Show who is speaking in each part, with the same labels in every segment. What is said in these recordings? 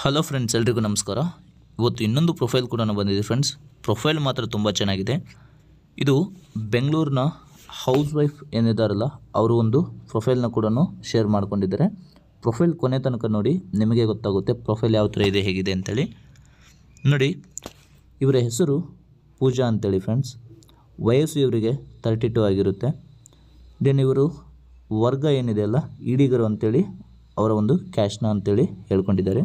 Speaker 1: hello friends ಎಲ್ರಿಗೂ ನಮಸ್ಕಾರ ಇವತ್ತು ಇನ್ನೊಂದು ಪ್ರೊಫೈಲ್ ಕೂಡ ಬಂದಿದೆ ಫ್ರೆಂಡ್ಸ್ ಪ್ರೊಫೈಲ್ ಮಾತ್ರ ತುಂಬ ಚೆನ್ನಾಗಿದೆ ಇದು ಬೆಂಗಳೂರಿನ ಹೌಸ್ ವೈಫ್ ಏನಿದ್ದಾರಲ್ಲ ಅವರು ಒಂದು ಪ್ರೊಫೈಲ್ನ ಕೂಡ ಶೇರ್ ಮಾಡ್ಕೊಂಡಿದ್ದಾರೆ ಪ್ರೊಫೈಲ್ ಕೊನೆ ತನಕ ನೋಡಿ ನಿಮಗೆ ಗೊತ್ತಾಗುತ್ತೆ ಪ್ರೊಫೈಲ್ ಯಾವ ಥರ ಇದೆ ಹೇಗಿದೆ ಅಂತೇಳಿ ನೋಡಿ ಇವರ ಹೆಸರು ಪೂಜಾ ಅಂತೇಳಿ ಫ್ರೆಂಡ್ಸ್ ವಯಸ್ಸು ಇವರಿಗೆ ತರ್ಟಿ ಟು ಆಗಿರುತ್ತೆ ದೆನ್ ಇವರು ವರ್ಗ ಏನಿದೆ ಅಲ್ಲ ಈಡಿಗರು ಅಂಥೇಳಿ ಅವರ ಒಂದು ಕ್ಯಾಶ್ನ ಅಂತೇಳಿ ಹೇಳ್ಕೊಂಡಿದ್ದಾರೆ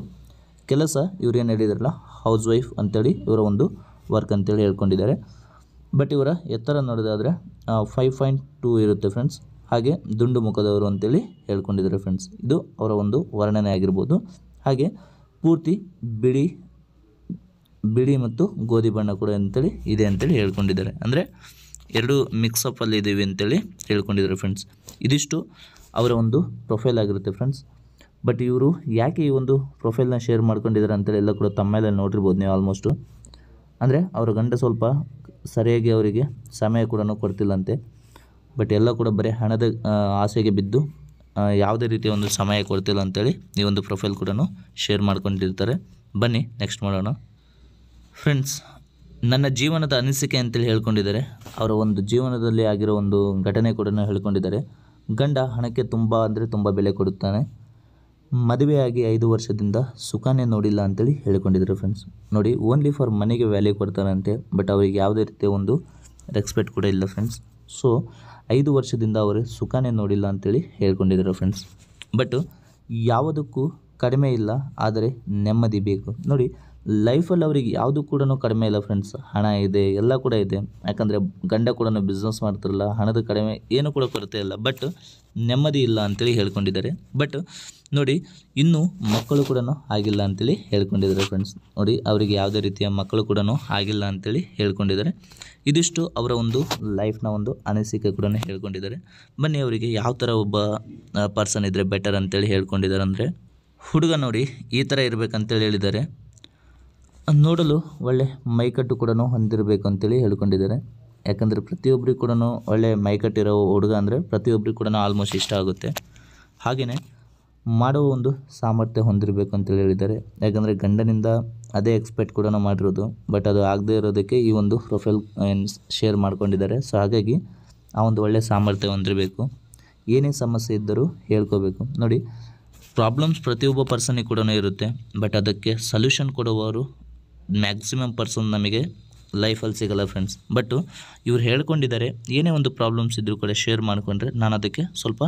Speaker 1: ಕೆಲಸ ಇವ್ರೇನು ಹೇಳಿದ್ರಲ್ಲ ಹೌಸ್ ವೈಫ್ ಅಂತೇಳಿ ಇವರ ಒಂದು ವರ್ಕ್ ಅಂತೇಳಿ ಹೇಳ್ಕೊಂಡಿದ್ದಾರೆ ಬಟ್ ಇವರ ಎತ್ತರ ನೋಡೋದಾದರೆ ಫೈವ್ ಪಾಯಿಂಟ್ ಟೂ ಇರುತ್ತೆ ಫ್ರೆಂಡ್ಸ್ ಹಾಗೆ ದುಂಡು ಮುಖದವರು ಅಂತೇಳಿ ಹೇಳ್ಕೊಂಡಿದ್ದಾರೆ ಫ್ರೆಂಡ್ಸ್ ಇದು ಅವರ ಒಂದು ವರ್ಣನೆ ಆಗಿರ್ಬೋದು ಹಾಗೆ ಪೂರ್ತಿ ಬಿಳಿ ಬಿಳಿ ಮತ್ತು ಗೋಧಿ ಬಣ್ಣ ಕೂಡ ಅಂತೇಳಿ ಇದೆ ಅಂತೇಳಿ ಹೇಳ್ಕೊಂಡಿದ್ದಾರೆ ಅಂದರೆ ಎರಡು ಮಿಕ್ಸಪ್ಪಲ್ಲಿ ಇದ್ದೀವಿ ಅಂತೇಳಿ ಹೇಳ್ಕೊಂಡಿದ್ದಾರೆ ಫ್ರೆಂಡ್ಸ್ ಇದಿಷ್ಟು ಅವರ ಒಂದು ಪ್ರೊಫೈಲ್ ಆಗಿರುತ್ತೆ ಫ್ರೆಂಡ್ಸ್ ಬಟ್ ಇವರು ಯಾಕೆ ಈ ಒಂದು ಪ್ರೊಫೈಲ್ನ ಶೇರ್ ಮಾಡ್ಕೊಂಡಿದ್ದಾರೆ ಅಂತೇಳಿ ಎಲ್ಲ ಕೂಡ ತಮ್ಮೆಲ್ಲ ನೋಡಿರ್ಬೋದು ನೀವು ಆಲ್ಮೋಸ್ಟು ಅಂದರೆ ಅವರ ಗಂಡ ಸ್ವಲ್ಪ ಸರಿಯಾಗಿ ಅವರಿಗೆ ಸಮಯ ಕೂಡ ಕೊಡ್ತಿಲ್ಲಂತೆ ಬಟ್ ಎಲ್ಲ ಕೂಡ ಬರೀ ಹಣದ ಆಸೆಗೆ ಬಿದ್ದು ಯಾವುದೇ ರೀತಿಯ ಒಂದು ಸಮಯ ಕೊಡ್ತಿಲ್ಲ ಅಂತೇಳಿ ಈ ಒಂದು ಪ್ರೊಫೈಲ್ ಕೂಡ ಶೇರ್ ಮಾಡ್ಕೊಂಡಿರ್ತಾರೆ ಬನ್ನಿ ನೆಕ್ಸ್ಟ್ ಮಾಡೋಣ ಫ್ರೆಂಡ್ಸ್ ನನ್ನ ಜೀವನದ ಅನಿಸಿಕೆ ಅಂತೇಳಿ ಹೇಳ್ಕೊಂಡಿದ್ದಾರೆ ಅವರ ಒಂದು ಜೀವನದಲ್ಲಿ ಆಗಿರೋ ಒಂದು ಘಟನೆ ಕೂಡ ಹೇಳ್ಕೊಂಡಿದ್ದಾರೆ ಗಂಡ ಹಣಕ್ಕೆ ತುಂಬ ಅಂದರೆ ತುಂಬ ಬೆಲೆ ಕೊಡುತ್ತಾನೆ ಮದುವೆಯಾಗಿ ಐದು ವರ್ಷದಿಂದ ಸುಖಾನೇ ನೋಡಿಲ್ಲ ಅಂತೇಳಿ ಹೇಳ್ಕೊಂಡಿದ್ರು ಫ್ರೆಂಡ್ಸ್ ನೋಡಿ ಓನ್ಲಿ ಫಾರ್ ಮನೆಗೆ ವ್ಯಾಲ್ಯೂ ಕೊಡ್ತಾರಂತೆ ಬಟ್ ಅವರಿಗೆ ಯಾವುದೇ ರೀತಿಯ ಒಂದು ರೆಸ್ಪೆಕ್ಟ್ ಕೂಡ ಇಲ್ಲ ಫ್ರೆಂಡ್ಸ್ ಸೊ ಐದು ವರ್ಷದಿಂದ ಅವರು ಸುಖಾನೇ ನೋಡಿಲ್ಲ ಅಂತೇಳಿ ಹೇಳ್ಕೊಂಡಿದ್ರು ಫ್ರೆಂಡ್ಸ್ ಬಟ್ ಯಾವುದಕ್ಕೂ ಕಡಿಮೆ ಇಲ್ಲ ಆದರೆ ನೆಮ್ಮದಿ ಬೇಕು ನೋಡಿ ಲೈಫಲ್ಲಿ ಅವರಿಗೆ ಯಾವುದು ಕೂಡ ಕಡಿಮೆ ಇಲ್ಲ ಫ್ರೆಂಡ್ಸ್ ಹಣ ಇದೆ ಎಲ್ಲ ಕೂಡ ಇದೆ ಯಾಕಂದರೆ ಗಂಡ ಕೂಡ ಬಿಸ್ನೆಸ್ ಮಾಡ್ತಿರಲ್ಲ ಹಣದ ಕಡಿಮೆ ಏನು ಕೂಡ ಕೊರತೆ ಇಲ್ಲ ಬಟ್ ನೆಮ್ಮದಿ ಇಲ್ಲ ಅಂತೇಳಿ ಹೇಳ್ಕೊಂಡಿದ್ದಾರೆ ಬಟ್ ನೋಡಿ ಇನ್ನೂ ಮಕ್ಕಳು ಕೂಡ ಆಗಿಲ್ಲ ಅಂತೇಳಿ ಹೇಳ್ಕೊಂಡಿದ್ದಾರೆ ಫ್ರೆಂಡ್ಸ್ ನೋಡಿ ಅವರಿಗೆ ಯಾವುದೇ ರೀತಿಯ ಮಕ್ಕಳು ಕೂಡ ಆಗಿಲ್ಲ ಅಂತೇಳಿ ಹೇಳ್ಕೊಂಡಿದ್ದಾರೆ ಇದಿಷ್ಟು ಅವರ ಒಂದು ಲೈಫ್ನ ಒಂದು ಅನಿಸಿಕೆ ಕೂಡ ಹೇಳ್ಕೊಂಡಿದ್ದಾರೆ ಬನ್ನಿ ಅವರಿಗೆ ಯಾವ ಥರ ಒಬ್ಬ ಪರ್ಸನ್ ಇದ್ದರೆ ಬೆಟರ್ ಅಂತೇಳಿ ಹೇಳ್ಕೊಂಡಿದ್ದಾರೆ ಅಂದರೆ ಹುಡುಗ ನೋಡಿ ಈ ಥರ ಇರಬೇಕಂತೇಳಿ ಹೇಳಿದ್ದಾರೆ ನೋಡಲು ಒಳ್ಳೆ ಮೈಕಟ್ಟು ಕೂಡ ಹೊಂದಿರಬೇಕು ಅಂತೇಳಿ ಹೇಳ್ಕೊಂಡಿದ್ದಾರೆ ಯಾಕಂದರೆ ಪ್ರತಿಯೊಬ್ಬರಿಗೂ ಕೂಡ ಒಳ್ಳೆ ಮೈಕಟ್ಟಿರೋ ಹುಡುಗ ಅಂದರೆ ಪ್ರತಿಯೊಬ್ಬರಿಗೂ ಕೂಡ ಆಲ್ಮೋಸ್ಟ್ ಇಷ್ಟ ಆಗುತ್ತೆ ಹಾಗೆಯೇ ಮಾಡುವ ಒಂದು ಸಾಮರ್ಥ್ಯ ಹೊಂದಿರಬೇಕು ಅಂತೇಳಿ ಹೇಳಿದ್ದಾರೆ ಯಾಕಂದರೆ ಗಂಡನಿಂದ ಅದೇ ಎಕ್ಸ್ಪೆಕ್ಟ್ ಕೂಡ ಮಾಡಿರೋದು ಬಟ್ ಅದು ಆಗದೇ ಇರೋದಕ್ಕೆ ಈ ಒಂದು ಪ್ರೊಫೈಲ್ ಶೇರ್ ಮಾಡ್ಕೊಂಡಿದ್ದಾರೆ ಸೊ ಹಾಗಾಗಿ ಆ ಒಂದು ಒಳ್ಳೆಯ ಸಾಮರ್ಥ್ಯ ಹೊಂದಿರಬೇಕು ಏನೇ ಸಮಸ್ಯೆ ಇದ್ದರೂ ಹೇಳ್ಕೋಬೇಕು ನೋಡಿ ಪ್ರಾಬ್ಲಮ್ಸ್ ಪ್ರತಿಯೊಬ್ಬ ಪರ್ಸನಿಗೆ ಕೂಡ ಇರುತ್ತೆ ಬಟ್ ಅದಕ್ಕೆ ಸೊಲ್ಯೂಷನ್ ಕೊಡುವವರು ಮ್ಯಾಕ್ಸಿಮಮ್ ಪರ್ಸನ್ ನಮಗೆ ಲೈಫಲ್ಲಿ ಸಿಗಲ್ಲ ಫ್ರೆಂಡ್ಸ್ ಬಟ್ ಇವ್ರು ಹೇಳ್ಕೊಂಡಿದ್ದಾರೆ ಏನೇ ಒಂದು ಪ್ರಾಬ್ಲಮ್ಸ್ ಇದ್ರೂ ಕೂಡ ಶೇರ್ ಮಾಡಿಕೊಂಡ್ರೆ ನಾನು ಅದಕ್ಕೆ ಸ್ವಲ್ಪ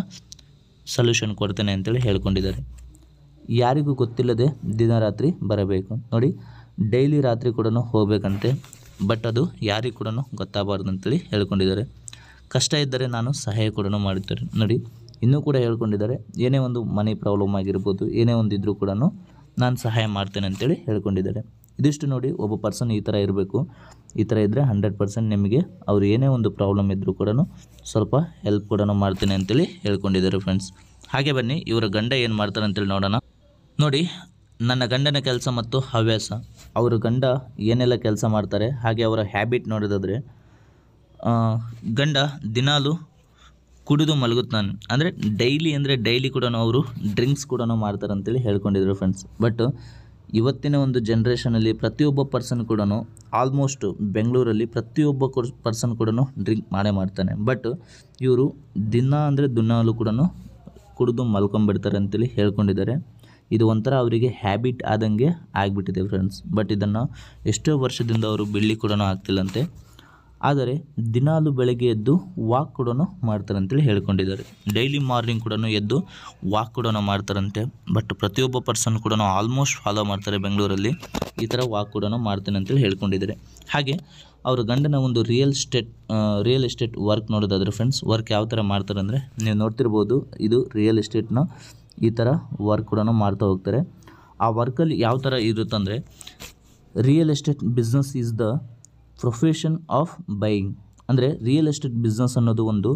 Speaker 1: ಸೊಲ್ಯೂಷನ್ ಕೊಡ್ತೇನೆ ಅಂತೇಳಿ ಹೇಳ್ಕೊಂಡಿದ್ದಾರೆ ಯಾರಿಗೂ ಗೊತ್ತಿಲ್ಲದೆ ದಿನ ರಾತ್ರಿ ಬರಬೇಕು ನೋಡಿ ಡೈಲಿ ರಾತ್ರಿ ಕೂಡ ಹೋಗಬೇಕಂತೆ ಬಟ್ ಅದು ಯಾರಿಗೂ ಕೂಡ ಗೊತ್ತಾಗಬಾರ್ದು ಅಂತೇಳಿ ಹೇಳ್ಕೊಂಡಿದ್ದಾರೆ ಕಷ್ಟ ಇದ್ದರೆ ನಾನು ಸಹಾಯ ಕೂಡ ಮಾಡುತ್ತೇನೆ ನೋಡಿ ಇನ್ನೂ ಕೂಡ ಹೇಳ್ಕೊಂಡಿದ್ದಾರೆ ಏನೇ ಒಂದು ಮನಿ ಪ್ರಾಬ್ಲಮ್ ಆಗಿರ್ಬೋದು ಏನೇ ಒಂದು ಇದ್ದರೂ ಕೂಡ ನಾನು ಸಹಾಯ ಮಾಡ್ತೇನೆ ಅಂತೇಳಿ ಹೇಳ್ಕೊಂಡಿದ್ದಾರೆ ಇದಿಷ್ಟು ನೋಡಿ ಒಬ್ಬ ಪರ್ಸನ್ ಈ ಥರ ಇರಬೇಕು ಈ ಥರ ಇದ್ದರೆ ಹಂಡ್ರೆಡ್ ಪರ್ಸೆಂಟ್ ನಿಮಗೆ ಅವ್ರು ಏನೇ ಒಂದು ಪ್ರಾಬ್ಲಮ್ ಇದ್ದರೂ ಕೂಡ ಸ್ವಲ್ಪ ಹೆಲ್ಪ್ ಕೂಡ ಮಾಡ್ತೀನಿ ಅಂತೇಳಿ ಹೇಳ್ಕೊಂಡಿದ್ದಾರೆ ಫ್ರೆಂಡ್ಸ್ ಹಾಗೆ ಬನ್ನಿ ಇವರ ಗಂಡ ಏನು ಮಾಡ್ತಾರೆ ಅಂತೇಳಿ ನೋಡೋಣ ನೋಡಿ ನನ್ನ ಗಂಡನ ಕೆಲಸ ಮತ್ತು ಹವ್ಯಾಸ ಅವರ ಗಂಡ ಏನೆಲ್ಲ ಕೆಲಸ ಮಾಡ್ತಾರೆ ಹಾಗೆ ಅವರ ಹ್ಯಾಬಿಟ್ ನೋಡೋದಾದರೆ ಗಂಡ ದಿನಾಲು ಕುಡಿದು ಮಲಗುತ್ತಾನೆ ಅಂದರೆ ಡೈಲಿ ಅಂದರೆ ಡೈಲಿ ಕೂಡ ಅವರು ಡ್ರಿಂಕ್ಸ್ ಕೂಡ ಮಾಡ್ತಾರೆ ಅಂತೇಳಿ ಹೇಳ್ಕೊಂಡಿದ್ದರು ಫ್ರೆಂಡ್ಸ್ ಬಟ್ ಇವತ್ತಿನ ಒಂದು ಜನ್ರೇಷನಲ್ಲಿ ಪ್ರತಿಯೊಬ್ಬ ಪರ್ಸನ್ ಕೂಡ ಆಲ್ಮೋಸ್ಟ್ ಬೆಂಗಳೂರಲ್ಲಿ ಪ್ರತಿಯೊಬ್ಬ ಪರ್ಸನ್ ಕೂಡ ಡ್ರಿಂಕ್ ಮಾಡೇ ಮಾಡ್ತಾನೆ ಬಟ್ ಇವರು ದಿನ ಅಂದರೆ ದುನ್ನಾಲು ಕೂಡ ಕುಡಿದು ಮಲ್ಕೊಂಬಿಡ್ತಾರೆ ಅಂತೇಳಿ ಹೇಳ್ಕೊಂಡಿದ್ದಾರೆ ಇದು ಒಂಥರ ಅವರಿಗೆ ಹ್ಯಾಬಿಟ್ ಆದಂಗೆ ಆಗಿಬಿಟ್ಟಿದೆ ಫ್ರೆಂಡ್ಸ್ ಬಟ್ ಇದನ್ನು ಎಷ್ಟೋ ವರ್ಷದಿಂದ ಅವರು ಬಿಳಿ ಕೂಡ ಆಗ್ತಿಲ್ಲಂತೆ ಆದರೆ ದಿನಾಲು ಬೆಳಗ್ಗೆ ಎದ್ದು ವಾಕ್ ಕೂಡ ಮಾಡ್ತಾರೆ ಅಂತೇಳಿ ಹೇಳ್ಕೊಂಡಿದ್ದಾರೆ ಡೈಲಿ ಮಾರ್ನಿಂಗ್ ಕೂಡ ಎದ್ದು ವಾಕ್ ಕೂಡ ಮಾಡ್ತಾರಂತೆ ಬಟ್ ಪ್ರತಿಯೊಬ್ಬ ಪರ್ಸನ್ ಕೂಡ ಆಲ್ಮೋಸ್ಟ್ ಫಾಲೋ ಮಾಡ್ತಾರೆ ಬೆಂಗಳೂರಲ್ಲಿ ಈ ಥರ ವಾಕ್ ಕೂಡ ಮಾಡ್ತೇನೆ ಅಂತೇಳಿ ಹೇಳ್ಕೊಂಡಿದ್ದಾರೆ ಹಾಗೆ ಅವರ ಗಂಡನ ಒಂದು real estate real estate work ನೋಡೋದಾದ್ರೆ ಫ್ರೆಂಡ್ಸ್ ವರ್ಕ್ ಯಾವ ಥರ ಮಾಡ್ತಾರೆ ಅಂದರೆ ನೀವು ನೋಡ್ತಿರ್ಬೋದು ಇದು ರಿಯಲ್ ಎಸ್ಟೇಟ್ನ ಈ ಥರ ವರ್ಕ್ ಕೂಡ ಮಾಡ್ತಾ ಹೋಗ್ತಾರೆ ಆ ವರ್ಕಲ್ಲಿ ಯಾವ ಥರ ಇರುತ್ತಂದರೆ real estate business is the profession of buying ಅಂದರೆ ರಿಯಲ್ ಎಸ್ಟೇಟ್ ಬಿಸ್ನೆಸ್ ಅನ್ನೋದು ಒಂದು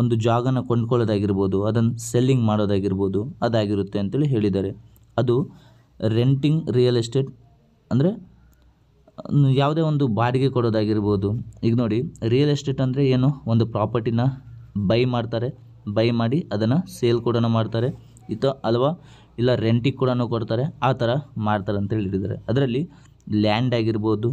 Speaker 1: ಒಂದು ಜಾಗನ ಕೊಂಡ್ಕೊಳ್ಳೋದಾಗಿರ್ಬೋದು ಅದನ್ನು ಸೆಲ್ಲಿಂಗ್ ಮಾಡೋದಾಗಿರ್ಬೋದು ಅದಾಗಿರುತ್ತೆ ಅಂತೇಳಿ ಹೇಳಿದ್ದಾರೆ ಅದು ರೆಂಟಿಂಗ್ ರಿಯಲ್ ಎಸ್ಟೇಟ್ ಅಂದರೆ ಯಾವುದೇ ಒಂದು ಬಾಡಿಗೆ ಕೊಡೋದಾಗಿರ್ಬೋದು ಈಗ ನೋಡಿ ರಿಯಲ್ ಎಸ್ಟೇಟ್ ಅಂದರೆ ಏನು ಒಂದು ಪ್ರಾಪರ್ಟಿನ ಬೈ ಮಾಡ್ತಾರೆ ಬೈ ಮಾಡಿ ಅದನ್ನು ಸೇಲ್ ಕೂಡ ಮಾಡ್ತಾರೆ ಇತ ಅಲ್ವಾ ಇಲ್ಲ ರೆಂಟಿಗೆ ಕೂಡ ಕೊಡ್ತಾರೆ ಆ ಥರ ಮಾಡ್ತಾರೆ ಅಂತೇಳಿ ಹೇಳಿದ್ದಾರೆ ಅದರಲ್ಲಿ ಲ್ಯಾಂಡ್ ಆಗಿರ್ಬೋದು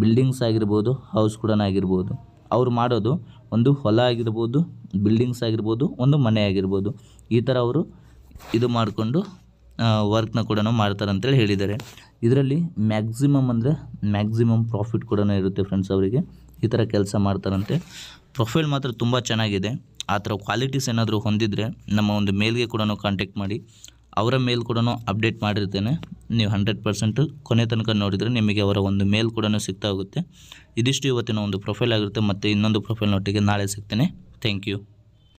Speaker 1: ಬಿಲ್ಡಿಂಗ್ಸ್ ಆಗಿರ್ಬೋದು ಹೌಸ್ ಕೂಡ ಆಗಿರ್ಬೋದು ಅವ್ರು ಮಾಡೋದು ಒಂದು ಹೊಲ ಆಗಿರ್ಬೋದು ಬಿಲ್ಡಿಂಗ್ಸ್ ಆಗಿರ್ಬೋದು ಒಂದು ಮನೆ ಆಗಿರ್ಬೋದು ಈ ಥರ ಅವರು ಇದು ಮಾಡಿಕೊಂಡು ವರ್ಕ್ನ ಕೂಡ ಮಾಡ್ತಾರೆ ಹೇಳಿದ್ದಾರೆ ಇದರಲ್ಲಿ ಮ್ಯಾಕ್ಸಿಮಮ್ ಅಂದರೆ ಮ್ಯಾಕ್ಸಿಮಮ್ ಪ್ರಾಫಿಟ್ ಕೂಡ ಇರುತ್ತೆ ಫ್ರೆಂಡ್ಸ್ ಅವರಿಗೆ ಈ ಥರ ಕೆಲಸ ಮಾಡ್ತಾರಂತೆ ಪ್ರೊಫೈಲ್ ಮಾತ್ರ ತುಂಬ ಚೆನ್ನಾಗಿದೆ ಆ ಥರ ಕ್ವಾಲಿಟೀಸ್ ಏನಾದರೂ ಹೊಂದಿದರೆ ನಮ್ಮ ಒಂದು ಮೇಲ್ಗೆ ಕೂಡ ಕಾಂಟ್ಯಾಕ್ಟ್ ಮಾಡಿ ಅವರ ಮೇಲ್ ಕೂಡ ಅಪ್ಡೇಟ್ ಮಾಡಿರ್ತೇನೆ ನೀವು ಹಂಡ್ರೆಡ್ ಪರ್ಸೆಂಟು ಕೊನೆ ತನಕ ನೋಡಿದರೆ ನಿಮಗೆ ಅವರ ಒಂದು ಮೇಲ್ ಕೂಡ ಸಿಗ್ತಾ ಹೋಗುತ್ತೆ ಇದಿಷ್ಟು ಇವತ್ತಿನ ಒಂದು ಪ್ರೊಫೈಲ್ ಆಗಿರುತ್ತೆ ಮತ್ತು ಇನ್ನೊಂದು ಪ್ರೊಫೈಲ್ ನಾಳೆ ಸಿಗ್ತೇನೆ ಥ್ಯಾಂಕ್ ಯು